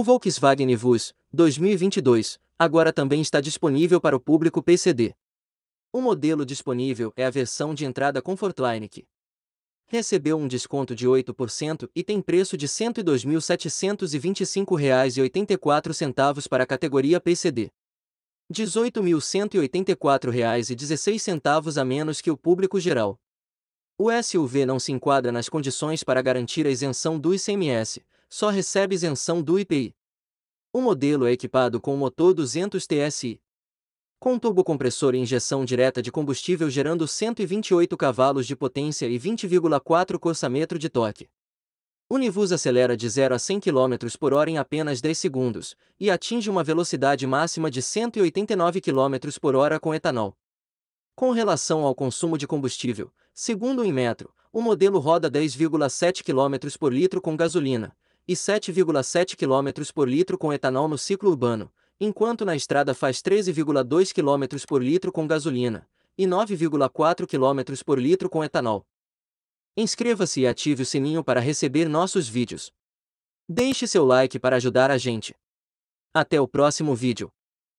O Volkswagen Vus 2022 agora também está disponível para o público PCD. O modelo disponível é a versão de entrada Comfortline que recebeu um desconto de 8% e tem preço de R$ 102.725,84 para a categoria PCD. R$ 18.184,16 a menos que o público geral. O SUV não se enquadra nas condições para garantir a isenção do ICMS, só recebe isenção do IPI. O modelo é equipado com motor 200 TSI. Com turbocompressor e injeção direta de combustível gerando 128 cavalos de potência e 20,4 corça-metro de torque. O Nivus acelera de 0 a 100 km por hora em apenas 10 segundos e atinge uma velocidade máxima de 189 km por hora com etanol. Com relação ao consumo de combustível, segundo o Inmetro, o modelo roda 10,7 km por litro com gasolina, e 7,7 km por litro com etanol no ciclo urbano, enquanto na estrada faz 13,2 km por litro com gasolina e 9,4 km por litro com etanol. Inscreva-se e ative o sininho para receber nossos vídeos. Deixe seu like para ajudar a gente. Até o próximo vídeo.